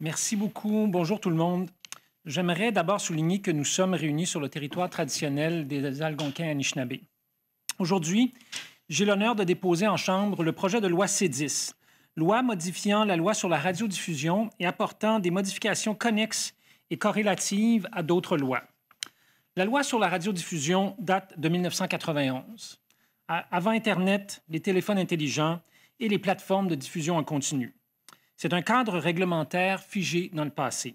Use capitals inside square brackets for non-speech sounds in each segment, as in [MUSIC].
Merci beaucoup. Bonjour tout le monde. J'aimerais d'abord souligner que nous sommes réunis sur le territoire traditionnel des Algonquins Anishinaabe. Aujourd'hui, j'ai l'honneur de déposer en Chambre le projet de loi C10, loi modifiant la loi sur la radiodiffusion et apportant des modifications connexes et corrélatives à d'autres lois. La loi sur la radiodiffusion date de 1991, avant Internet, les téléphones intelligents et les plateformes de diffusion en continu. C'est un cadre réglementaire figé dans le passé.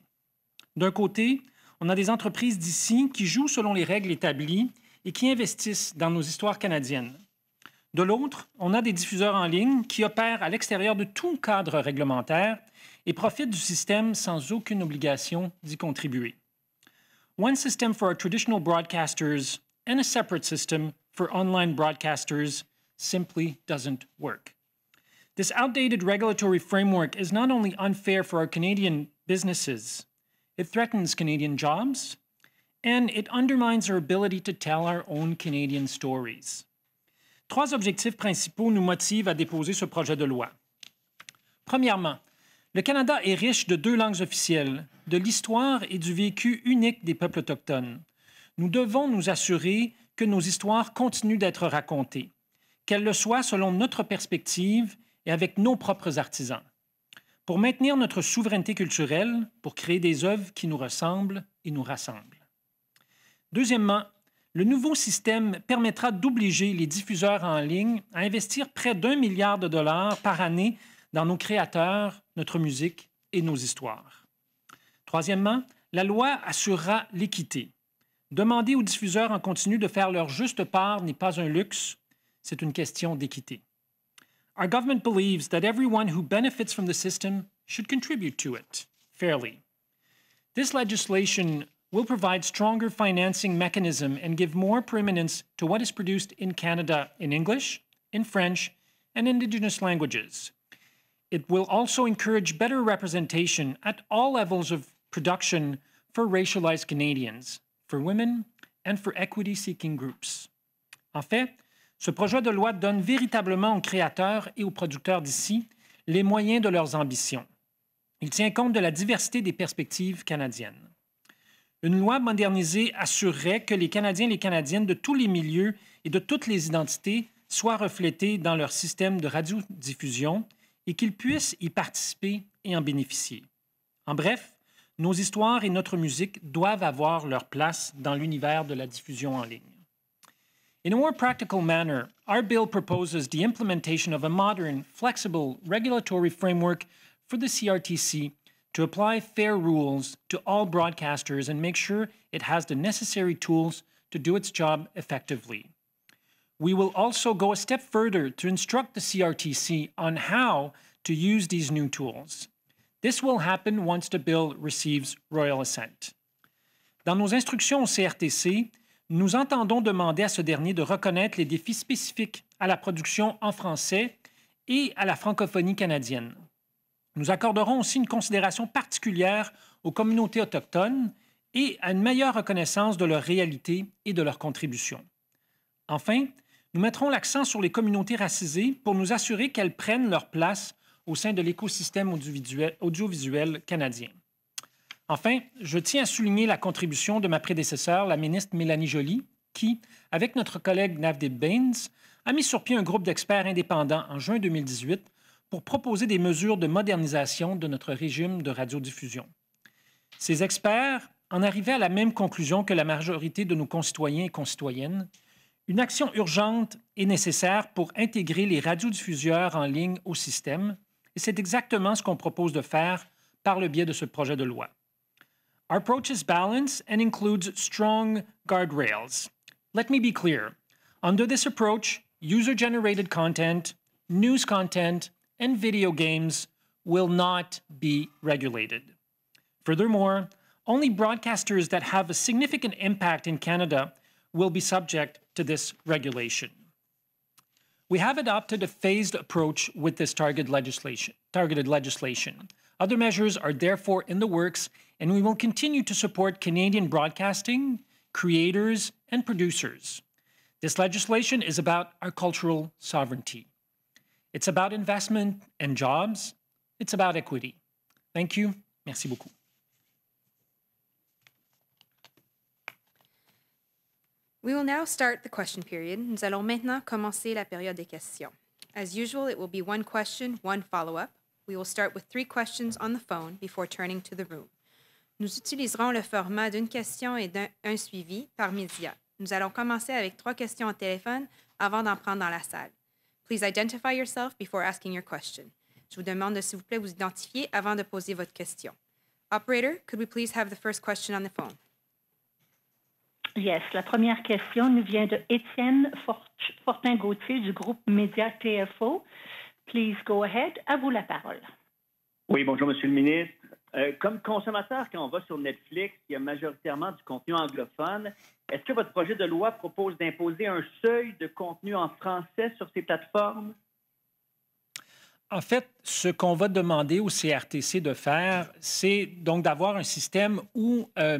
D'un côté, on a des entreprises d'ici qui jouent selon les règles établies et qui investissent dans nos histoires canadiennes. De l'autre, on a des diffuseurs en ligne qui opèrent à l'extérieur de tout cadre réglementaire et profitent du système sans aucune obligation d'y contribuer. One system for our traditional broadcasters and a separate system for online broadcasters simply doesn't work. This outdated regulatory framework is not only unfair for our Canadian businesses, it threatens Canadian jobs, and it undermines our ability to tell our own Canadian stories. Trois objectifs principaux nous motivent à déposer ce projet de loi. Premièrement, le Canada est riche de deux langues officielles, de l'histoire et du vécu unique des peuples autochtones. Nous devons nous assurer que nos histoires continuent d'être racontées, qu'elles le soient selon notre perspective et avec nos propres artisans, pour maintenir notre souveraineté culturelle, pour créer des œuvres qui nous ressemblent et nous rassemblent. Deuxièmement, le nouveau système permettra d'obliger les diffuseurs en ligne à investir près d'un milliard de dollars par année dans nos créateurs, notre musique et nos histoires. Troisièmement, la loi assurera l'équité. Demander aux diffuseurs en continu de faire leur juste part n'est pas un luxe, c'est une question d'équité. Our government believes that everyone who benefits from the system should contribute to it fairly. This legislation will provide stronger financing mechanism and give more preeminence to what is produced in Canada in English, in French, and Indigenous languages. It will also encourage better representation at all levels of production for racialized Canadians, for women, and for equity seeking groups. En fait, Ce projet de loi donne véritablement aux créateurs et aux producteurs d'ici les moyens de leurs ambitions. Il tient compte de la diversité des perspectives canadiennes. Une loi modernisée assurerait que les Canadiens et les Canadiennes de tous les milieux et de toutes les identités soient reflétés dans leur système de radiodiffusion et qu'ils puissent y participer et en bénéficier. En bref, nos histoires et notre musique doivent avoir leur place dans l'univers de la diffusion en ligne. In a more practical manner, our bill proposes the implementation of a modern, flexible regulatory framework for the CRTC to apply fair rules to all broadcasters and make sure it has the necessary tools to do its job effectively. We will also go a step further to instruct the CRTC on how to use these new tools. This will happen once the bill receives royal assent. Dans nos instructions au CRTC, nous entendons demander à ce dernier de reconnaître les défis spécifiques à la production en français et à la francophonie canadienne. Nous accorderons aussi une considération particulière aux communautés autochtones et à une meilleure reconnaissance de leur réalité et de leur contribution. Enfin, nous mettrons l'accent sur les communautés racisées pour nous assurer qu'elles prennent leur place au sein de l'écosystème audiovisuel canadien. Enfin, je tiens à souligner la contribution de ma prédécesseure, la ministre Mélanie Joly, qui, avec notre collègue Navdeep Bains, a mis sur pied un groupe d'experts indépendants en juin 2018 pour proposer des mesures de modernisation de notre régime de radiodiffusion. Ces experts en arrivaient à la même conclusion que la majorité de nos concitoyens et concitoyennes. Une action urgente est nécessaire pour intégrer les radiodiffuseurs en ligne au système, et c'est exactement ce qu'on propose de faire par le biais de ce projet de loi. Our approach is balanced and includes strong guardrails. Let me be clear. Under this approach, user-generated content, news content, and video games will not be regulated. Furthermore, only broadcasters that have a significant impact in Canada will be subject to this regulation. We have adopted a phased approach with this target legislation, targeted legislation. Other measures are therefore in the works and we will continue to support Canadian broadcasting, creators, and producers. This legislation is about our cultural sovereignty. It's about investment and jobs. It's about equity. Thank you. Merci beaucoup. We will now start the question period. Nous allons maintenant commencer la période des questions. As usual, it will be one question, one follow-up. We will start with three questions on the phone before turning to the room. Nous utiliserons le format d'une question et d'un suivi par média. Nous allons commencer avec trois questions au téléphone avant d'en prendre dans la salle. Please identify yourself before asking your question. Je vous demande de s'il vous plaît vous identifier avant de poser votre question. Operator, could we please have the first question on the phone? Yes, la première question nous vient de Étienne Fortin-Gauthier du groupe Média TFO. Please go ahead. À vous la parole. Oui, bonjour, Monsieur le ministre. Euh, comme consommateur, quand on va sur Netflix, il y a majoritairement du contenu anglophone. Est-ce que votre projet de loi propose d'imposer un seuil de contenu en français sur ces plateformes? En fait, ce qu'on va demander au CRTC de faire, c'est donc d'avoir un système où euh,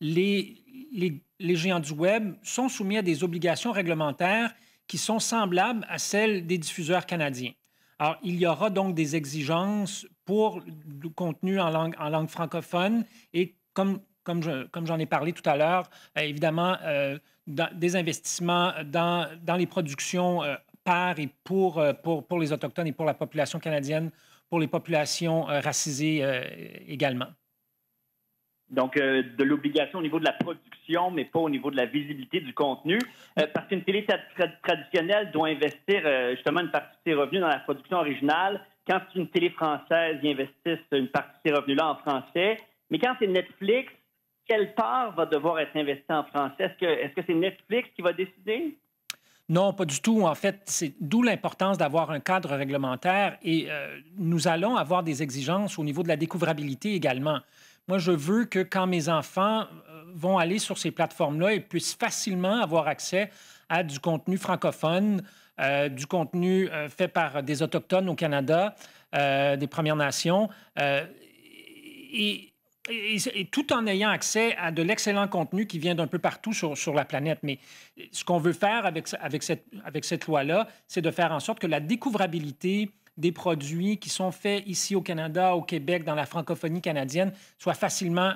les, les, les, géants du Web sont soumis à des obligations réglementaires qui sont semblables à celles des diffuseurs canadiens. Alors, il y aura donc des exigences pour du contenu en langue, en langue francophone et comme, comme, comme j'en ai parlé tout à l'heure, euh, évidemment, euh, des investissements dans, dans les productions euh, par et pour, pour, pour, les Autochtones et pour la population canadienne, pour les populations racisées également. Donc, de l'obligation au niveau de la production, mais pas au niveau de la visibilité du contenu. parce qu'une télé traditionnelle doit investir justement une partie de ses revenus dans la production originale, quand c'est une télé française, ils investissent une partie de ces revenus-là en français. Mais quand c'est Netflix, quelle part va devoir être investie en français? Est-ce que c'est Netflix qui va décider? Non, pas du tout. En fait, c'est d'où l'importance d'avoir un cadre réglementaire et euh, nous allons avoir des exigences au niveau de la découvrabilité également. Moi, je veux que quand mes enfants euh, vont aller sur ces plateformes-là, ils puissent facilement avoir accès à du contenu francophone euh, du contenu euh, fait par des Autochtones au Canada, euh, des Premières Nations, et, tout en ayant accès à de l'excellent contenu qui vient d'un peu partout sur, la planète. Mais ce qu'on veut faire avec, cette, loi-là, c'est de faire en sorte que la découvrabilité des produits qui sont faits ici au Canada, au Québec, dans la francophonie canadienne, soit facilement,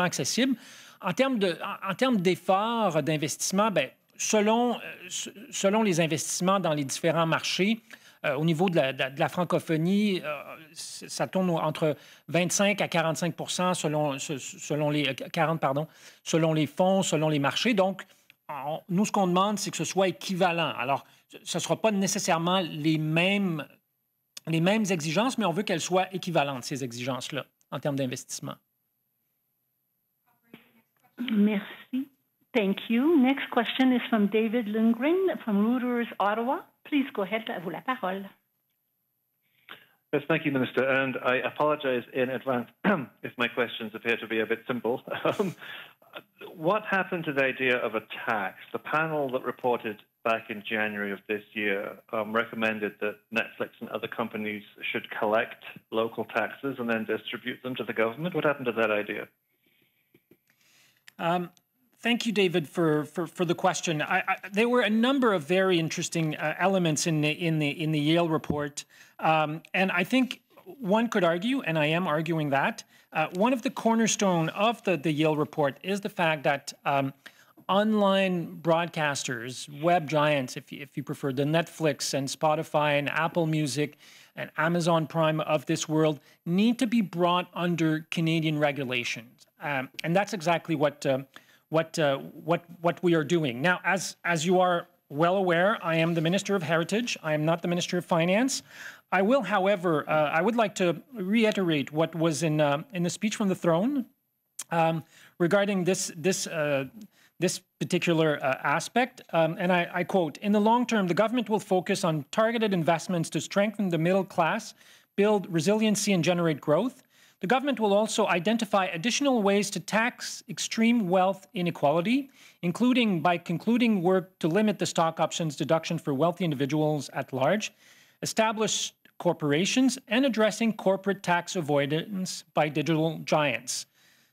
accessible. En termes d'efforts, d'investissement, ben, selon, euh, selon les investissements dans les différents marchés, euh, au niveau de la, francophonie, euh, ça tourne entre 25 à 45 selon, selon les 40 pardon, selon les fonds, selon les marchés. Donc, nous, ce qu'on demande, c'est que ce soit équivalent. Alors, ce ne sera pas nécessairement les mêmes, les mêmes exigences, mais on veut qu'elles soient équivalentes, ces exigences-là, en termes d'investissement. Merci. Thank you. Next question is from David Lundgren from Reuters Ottawa. Please go ahead. À vous la parole. Yes, thank you, Minister. And I apologize in advance [CLEARS THROAT] if my questions appear to be a bit simple. [LAUGHS] Um, what happened to the idea of a tax? The panel that reported back in January of this year um, recommended that Netflix and other companies should collect local taxes and then distribute them to the government. What happened to that idea? Um, Thank you, David, for for, for the question. I, I, there were a number of very interesting uh, elements in the in the in the Yale report, um, and I think one could argue, and I am arguing that uh, one of the cornerstone of the the Yale report is the fact that. Um, online broadcasters, web giants, if you, if you prefer, the Netflix and Spotify and Apple Music and Amazon Prime of this world need to be brought under Canadian regulations. Um, and that's exactly what uh, what uh, what what we are doing. Now, as as you are well aware, I am the Minister of Heritage. I am not the Minister of Finance. I will, however, uh, I would like to reiterate what was in uh, in the speech from the throne um, regarding this this. Uh, this particular uh, aspect, um, and I, I quote In the long term, the government will focus on targeted investments to strengthen the middle class, build resiliency, and generate growth. The government will also identify additional ways to tax extreme wealth inequality, including by concluding work to limit the stock options deduction for wealthy individuals at large, establish corporations, and addressing corporate tax avoidance by digital giants.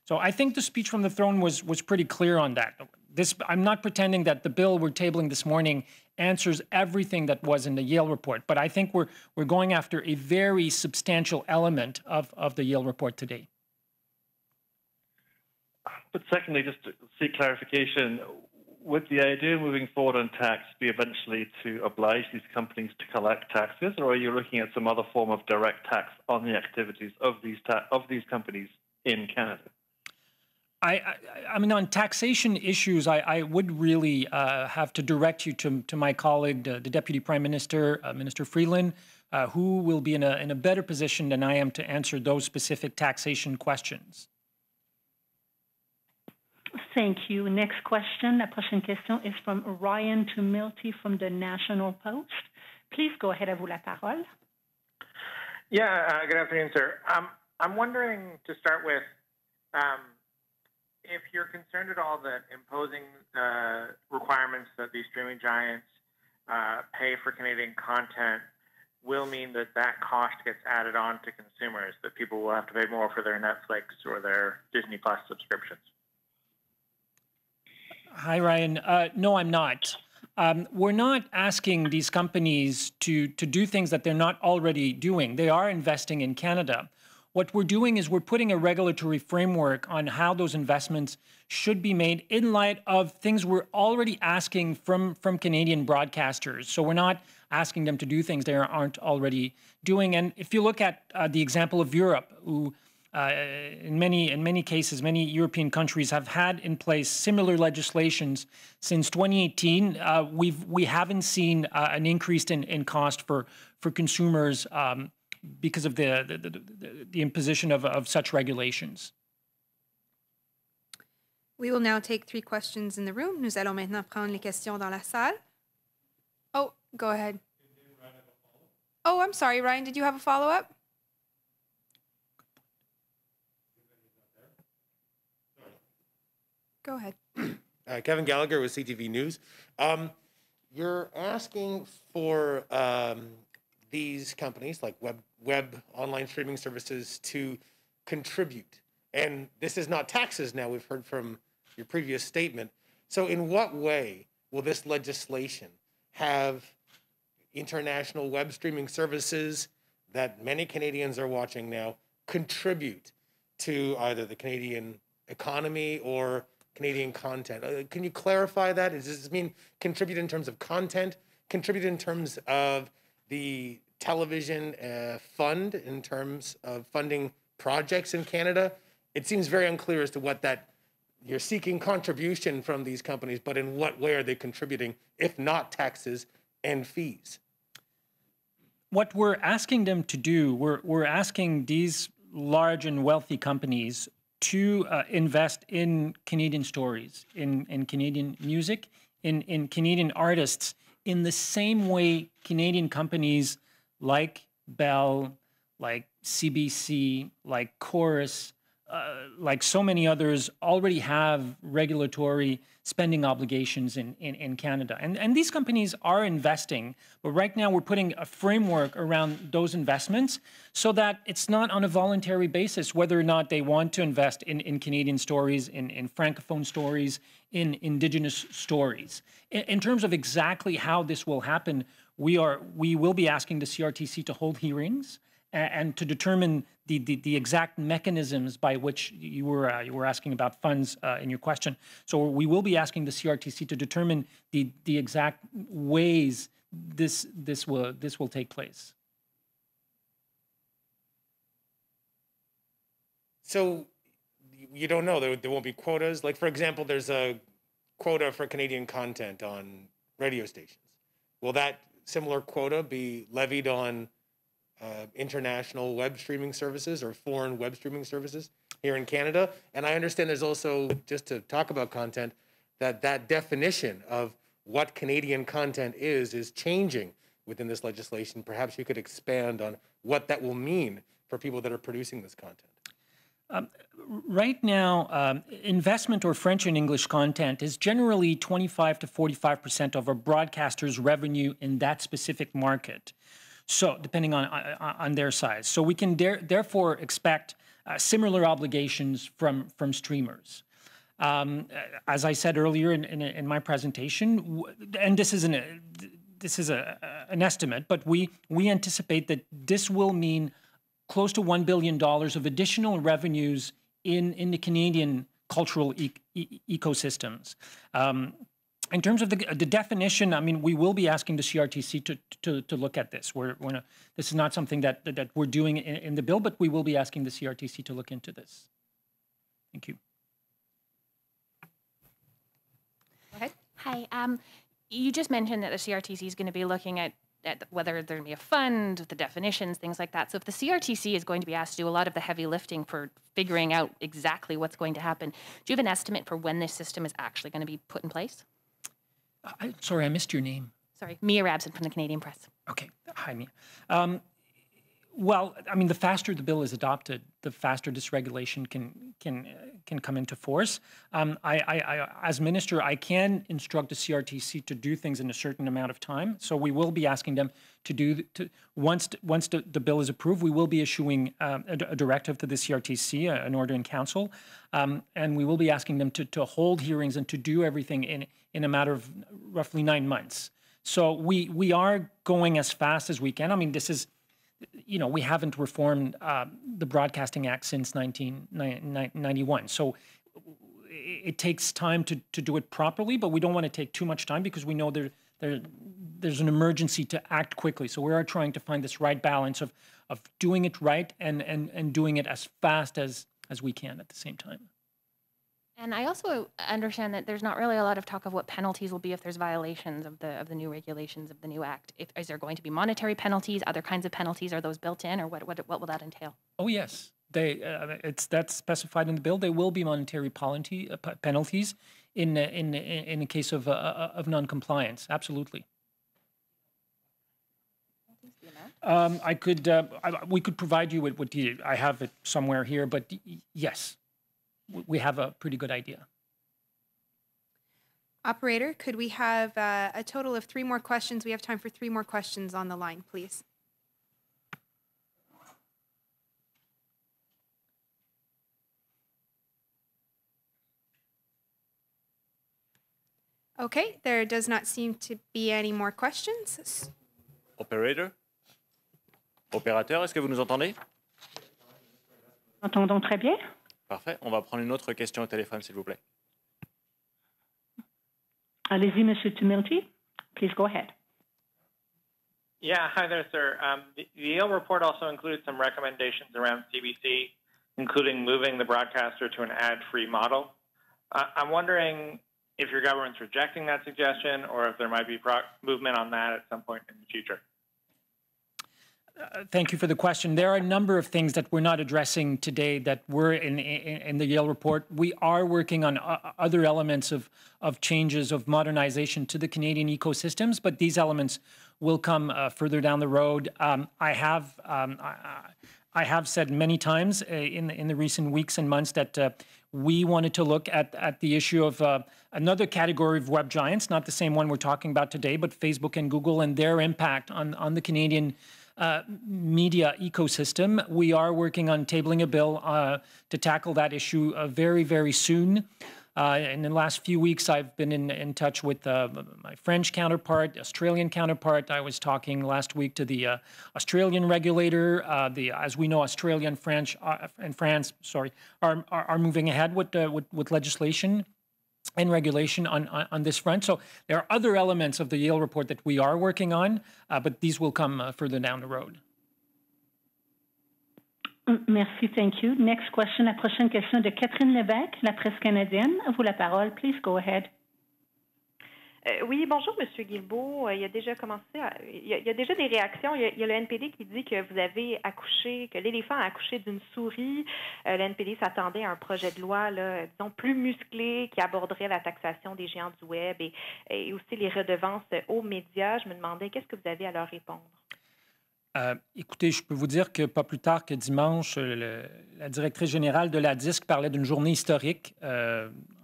So I think the speech from the throne was was pretty clear on that. This, I'm not pretending that the bill we're tabling this morning answers everything that was in the Yale report. But I think we're, we're going after a very substantial element of, of the Yale report today. But secondly, just to seek clarification, would the idea moving forward on tax be eventually to oblige these companies to collect taxes, or are you looking at some other form of direct tax on the activities of these of these companies in Canada? I, I, I, mean, on taxation issues, I, I would really uh, have to direct you to, to my colleague, the Deputy Prime Minister, uh, Minister Freeland, uh, who will be in a, in a better position than I am to answer those specific taxation questions. Thank you. Next question, la prochaine question is from Ryan Tumilty from the National Post. Please go ahead, à vous la parole. Yeah, uh, good afternoon, sir. Um, I'm wondering to start with, um, if you're concerned at all that imposing uh, requirements that these streaming giants uh, pay for Canadian content will mean that that cost gets added on to consumers, that people will have to pay more for their Netflix or their Disney Plus subscriptions. Hi, Ryan. Uh, no, I'm not. Um, we're not asking these companies to, to do things that they're not already doing. They are investing in Canada. What we're doing is we're putting a regulatory framework on how those investments should be made in light of things we're already asking from, from Canadian broadcasters. So we're not asking them to do things they aren't already doing. And if you look at uh, the example of Europe, who uh, in many in many cases, many European countries have had in place similar legislations since 2018. Uh, we've we haven't seen uh, an increase in, in cost for for consumers um, because of the, the, the, the imposition of, of such regulations. We will now take three questions in the room. Nous allons maintenant prendre les questions dans la salle. Oh, go ahead. Oh, I'm sorry, Ryan. Did you have a follow up? Go ahead. Uh, Kevin Gallagher with CTV News. Um, you're asking for um, these companies like web web online streaming services to contribute. And this is not taxes now, we've heard from your previous statement. So, in what way will this legislation have international web streaming services that many Canadians are watching now contribute to either the Canadian economy or Canadian content? Uh, can you clarify that? Does this mean contribute in terms of content, contribute in terms of the television uh, fund in terms of funding projects in Canada. It seems very unclear as to what that you're seeking contribution from these companies, but in what way are they contributing, if not taxes and fees? What we're asking them to do, we're, we're asking these large and wealthy companies to uh, invest in Canadian stories, in, in Canadian music, in, in Canadian artists in the same way Canadian companies like Bell, like CBC, like Chorus, uh, like so many others, already have regulatory spending obligations in, in, in, Canada. And, and these companies are investing, but right now we're putting a framework around those investments so that it's not on a voluntary basis whether or not they want to invest in, in Canadian stories, in, in Francophone stories, in Indigenous stories. in, in terms of exactly how this will happen, we, are, we will be asking the CRTC to hold hearings and, to determine the, the, the, exact mechanisms by which you were uh, you were asking about funds uh, in your question. So we will be asking the CRTC to determine the the exact ways this this will this will take place. So you don't know there, there won't be quotas. Like for example, there's a quota for Canadian content on radio stations. Will that similar quota be levied on uh, international web streaming services or foreign web streaming services here in Canada. And I understand there's also, just to talk about content, that that definition of what Canadian content is is changing within this legislation. Perhaps you could expand on what that will mean for people that are producing this content. Um, right now, um, investment or French and English content is generally 25 to 45 percent of a broadcaster's revenue in that specific market. So depending on uh, uh, on their size, so we can therefore expect uh, similar obligations from from streamers. Um, uh, as I said earlier in, in, in my presentation, and this is a, this is a, an estimate, but we we anticipate that this will mean close to one billion dollars of additional revenues in in the Canadian cultural e e ecosystems. Um, in terms of the, uh, the, definition, I mean, we will be asking the CRTC to to, to look at this. We're, we're not, this is not something that that we're doing in, in, the bill, but we will be asking the CRTC to look into this. Thank you. Hi. Um, you just mentioned that the CRTC is going to be looking at, at whether there's going to be a fund, the definitions, things like that. So if the CRTC is going to be asked to do a lot of the heavy lifting for figuring out exactly what's going to happen, do you have an estimate for when this system is actually going to be put in place? I, sorry, I missed your name. Sorry, Mia Rabson from the Canadian Press. Okay, hi Mia. Um, well, I mean, the faster the bill is adopted, the faster dysregulation can can uh, can come into force. Um, I, I, I, as minister, I can instruct the CRTC to do things in a certain amount of time. So we will be asking them to do to, once once the, the bill is approved, we will be issuing um, a, a, directive to the CRTC, an order in council, um, and we will be asking them to to hold hearings and to do everything in in a matter of roughly nine months. So we we are going as fast as we can. I mean, this is you know, we haven't reformed uh, the Broadcasting Act since 1991. So it takes time to, to do it properly, but we don't want to take too much time because we know there, there there's an emergency to act quickly. So we are trying to find this right balance of of doing it right and and and doing it as fast as as we can at the same time. And I also understand that there's not really a lot of talk of what penalties will be if there's violations of the of the new regulations of the new act. If, is there going to be monetary penalties, other kinds of penalties? Are those built in, or what what, what will that entail? Oh yes, they uh, it's that's specified in the bill. There will be monetary penalty, uh, penalties in uh, in uh, in the case of uh, uh of compliance. Absolutely. Um, I could I, we could provide you with what I have it somewhere here, but yes we have a pretty good idea. Operator, could we have uh, a total of three more questions? We have time for three more questions on the line, please. Okay, there does not seem to be any more questions. Operator? Opérateur, est-ce que vous nous entendez? Entendons très bien. Parfait. On va prendre une autre question au téléphone, s'il vous plaît. Allez-y, Monsieur Please go ahead. Yeah, hi there, sir. Um, the, Yale report also included some recommendations around CBC, including moving the broadcaster to an ad-free model. Uh, I'm wondering if your government's rejecting that suggestion or if there might be movement on that at some point in the future. Uh, thank you for the question. There are a number of things that we're not addressing today that were in, in, in the Yale report. We are working on uh, other elements of, of changes, of modernization to the Canadian ecosystems, but these elements will come uh, further down the road. Um, I have um, I, I, have said many times uh, in, in the recent weeks and months that uh, we wanted to look at, at the issue of another category of web giants, not the same one we're talking about today, but Facebook and Google and their impact on, on the Canadian uh, media ecosystem. We are working on tabling a bill uh, to tackle that issue uh, very, very soon. and uh, in the last few weeks, I've been in, in touch with uh, my French counterpart, Australian counterpart. I was talking last week to the uh, Australian regulator. the, as we know, Australia and French and France, sorry, are, are, are moving ahead with, with, with legislation and regulation on, on, on, this front. So there are other elements of the Yale report that we are working on, uh, but these will come uh, further down the road. Merci, thank you. Next question, la prochaine question de Catherine Lévesque, La Presse Canadienne. À vous la parole, please go ahead. Euh, oui, bonjour, M. Guilbeault. Euh, il y a déjà commencé il, y a, déjà des réactions. Il y a, le NPD qui dit que vous avez accouché, que l'éléphant a accouché d'une souris. Euh, le NPD s'attendait à un projet de loi, disons, plus musclé qui aborderait la taxation des géants du Web et, aussi les redevances aux médias. Je me demandais, qu'est-ce que vous avez à leur répondre? écoutez, je peux vous dire que pas plus tard que dimanche, la directrice générale de la DISC parlait d'une journée historique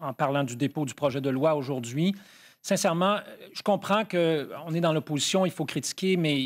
en parlant du dépôt du projet de loi aujourd'hui sincèrement, je comprends qu'on euh, est dans l'opposition, il faut critiquer, mais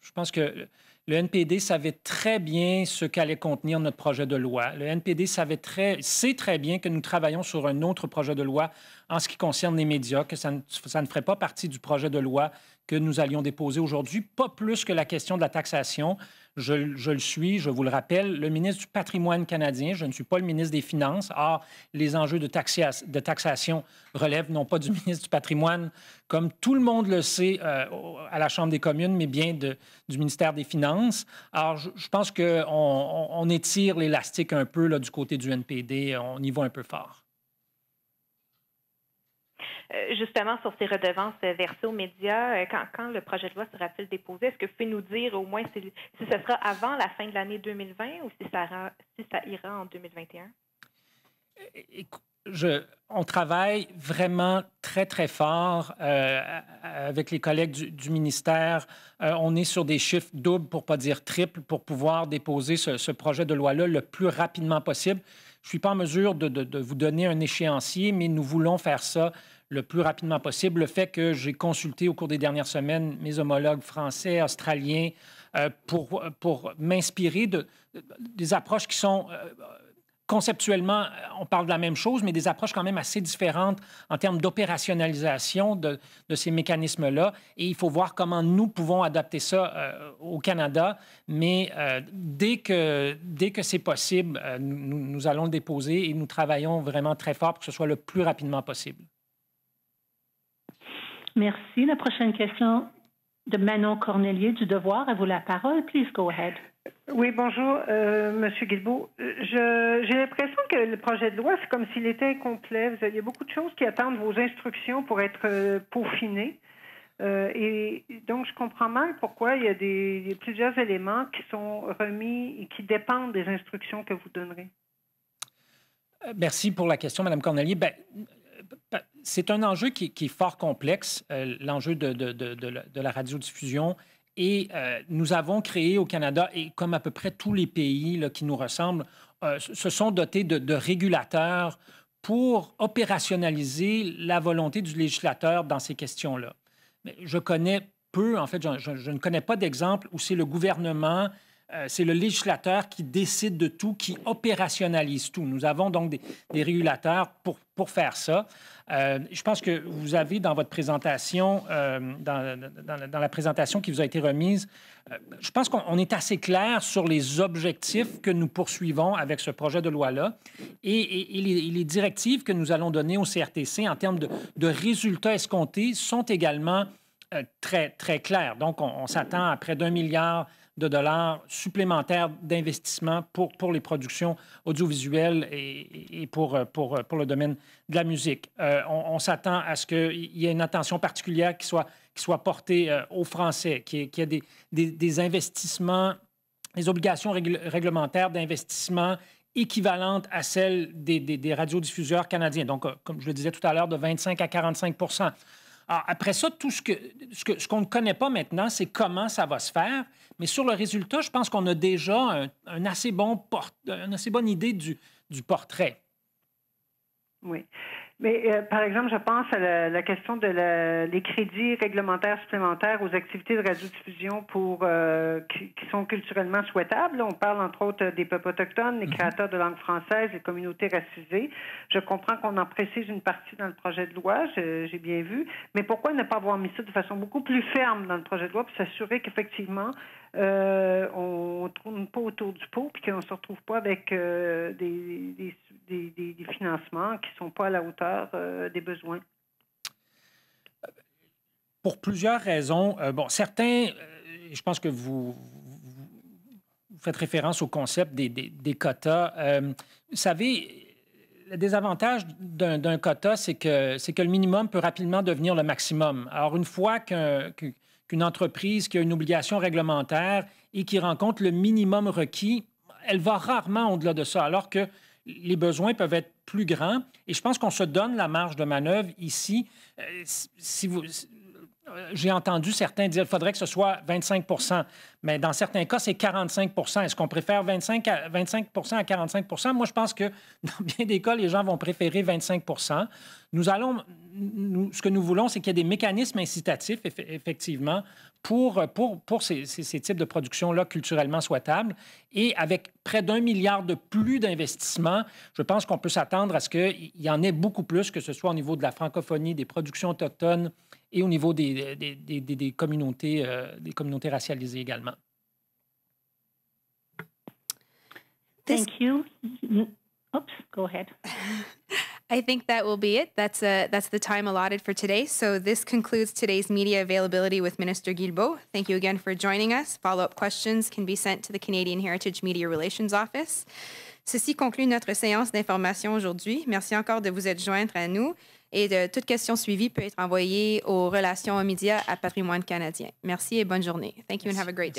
je pense que le NPD savait très bien ce qu'allait contenir notre projet de loi. Le NPD savait très, sait très bien que nous travaillons sur un autre projet de loi en ce qui concerne les médias, que ça ne, ça ne ferait pas partie du projet de loi que nous allions déposer aujourd'hui, pas plus que la question de la taxation. Je, le suis, je vous le rappelle, le ministre du patrimoine canadien, je ne suis pas le ministre des Finances. Or, les enjeux de, taxation relèvent non pas du [LAUGHS] ministre du patrimoine, comme tout le monde le sait euh, à la Chambre des communes, mais bien de, du ministère des Finances. Alors, je, pense qu'on on, étire l'élastique un peu là, du côté du NPD, on y va un peu fort. Euh, justement, sur ces redevances euh, versées aux médias, euh, quand, le projet de loi sera-t-il déposé? Est-ce que vous pouvez nous dire au moins si, ce sera avant la fin de l'année 2020 ou si ça, si ça ira en 2021? je, on travaille vraiment très, très fort euh, avec les collègues du, ministère. Euh, on est sur des chiffres doubles, pour ne pas dire triples, pour pouvoir déposer ce, projet de loi-là le plus rapidement possible. Je ne suis pas en mesure de, vous donner un échéancier, mais nous voulons faire ça le plus rapidement possible. Le fait que j'ai consulté au cours des dernières semaines mes homologues français, australiens, euh, pour, pour m'inspirer de, des approches qui sont conceptuellement, euh, on parle de la même chose, mais des approches quand même assez différentes en termes d'opérationnalisation de, ces mécanismes-là. Et il faut voir comment nous pouvons adapter ça euh, au Canada. Mais euh, dès que, dès que c'est possible, nous, nous allons le déposer et nous travaillons vraiment très fort pour que ce soit le plus rapidement possible. Merci. La prochaine question de Manon Cornelier du Devoir. À vous la parole. Please go ahead. Oui, bonjour, M. Euh, Monsieur Guilbeault. Euh, j'ai l'impression que le projet de loi, c'est comme s'il était incomplet. Vous, il y beaucoup de choses qui attendent vos instructions pour être euh, peaufinées. et donc, je comprends mal pourquoi il y a des, plusieurs éléments qui sont remis et qui dépendent des instructions que vous donnerez. Merci pour la question, Mme Cornelier. Ben, c'est un enjeu qui, est fort complexe, l'enjeu de, de, la radiodiffusion. Et euh, nous avons créé au Canada, et comme à peu près tous les pays qui nous ressemblent, se euh, sont dotés de, régulateurs pour opérationnaliser la volonté du législateur dans ces questions-là. je connais peu, en fait, je, je ne connais pas d'exemple où c'est le gouvernement euh, c'est le législateur qui décide de tout, qui opérationnalise tout. Nous avons donc des, régulateurs pour, faire ça. Euh, je pense que vous avez dans votre présentation, euh, dans, la présentation qui vous a été remise, je pense qu'on est assez clair sur les objectifs que nous poursuivons avec ce projet de loi-là et, les, directives que nous allons donner au CRTC en termes de, résultats escomptés sont également très, très clairs. Donc, on s'attend à près d'un milliard de dollars supplémentaires d'investissement pour, pour les productions audiovisuelles et, pour, pour, pour, le domaine de la musique. Euh, on, s'attend à ce qu'il y ait une attention particulière qui soit, qui soit portée euh, aux Français, qu'il y, ait, des, investissements, des obligations réglementaires d'investissement équivalentes à celles des, des, des, radiodiffuseurs canadiens. Donc, euh, comme je le disais tout à l'heure, de 25 à 45 ah, après ça, tout ce qu'on que, ce qu'on ne connaît pas maintenant, c'est comment ça va se faire. Mais sur le résultat, je pense qu'on a déjà un, assez bon une assez bonne idée du, du portrait. Oui. Mais euh, par exemple, je pense à la, question de les crédits réglementaires supplémentaires aux activités de radiodiffusion pour euh, qui, qui, sont culturellement souhaitables. On parle entre autres des peuples autochtones, les mhm. créateurs de langue française, les communautés racisées. Je comprends qu'on en précise une partie dans le projet de loi, j'ai bien vu. Mais pourquoi ne pas avoir mis ça de façon beaucoup plus ferme dans le projet de loi pour s'assurer qu'effectivement euh, on ne tourne pas autour du pot, puis qu'on ne se retrouve pas avec euh, des, des, des, des, financements qui ne sont pas à la hauteur euh, des besoins. Pour plusieurs raisons. bon, certains, je pense que vous, faites référence au concept des, des, quotas. vous savez, le désavantage d'un quota, c'est que, que le minimum peut rapidement devenir le maximum. Alors, une fois qu'un qu'une entreprise qui a une obligation réglementaire et qui rencontre le minimum requis, elle va rarement au-delà de ça, alors que les besoins peuvent être plus grands. Et je pense qu'on se donne la marge de manœuvre ici. Euh, si vous, euh, j'ai entendu certains dire qu'il faudrait que ce soit 25 mais dans certains cas, c'est 45 Est-ce qu'on préfère 25 à, 25 à 45 Moi, je pense que [LAUGHS] dans bien des cas, les gens vont préférer 25 Nous allons, nous, ce que nous voulons, c'est qu'il y ait des mécanismes incitatifs, effectivement, pour, pour, pour ces, ces types de productions-là culturellement souhaitables. Et avec près d'un milliard de plus d'investissements, je pense qu'on peut s'attendre à ce qu'il y en ait beaucoup plus, que ce soit au niveau de la francophonie, des productions autochtones et au niveau des, des, des, communautés, euh, des communautés racialisées également. Thank you. Mm-hmm. Oops, go ahead. [LAUGHS] I think that will be it. That's, a, uh, that's the time allotted for today. So this concludes today's media availability with Minister Guilbeault. Thank you again for joining us. Follow-up questions can be sent to the Canadian Heritage Media Relations Office. Ceci conclut notre séance d'information aujourd'hui. Merci encore de vous être joindre à nous. Et de, toute question suivie peut être envoyée aux relations aux médias à Patrimoine canadien. Merci et bonne journée. Thank you and have a great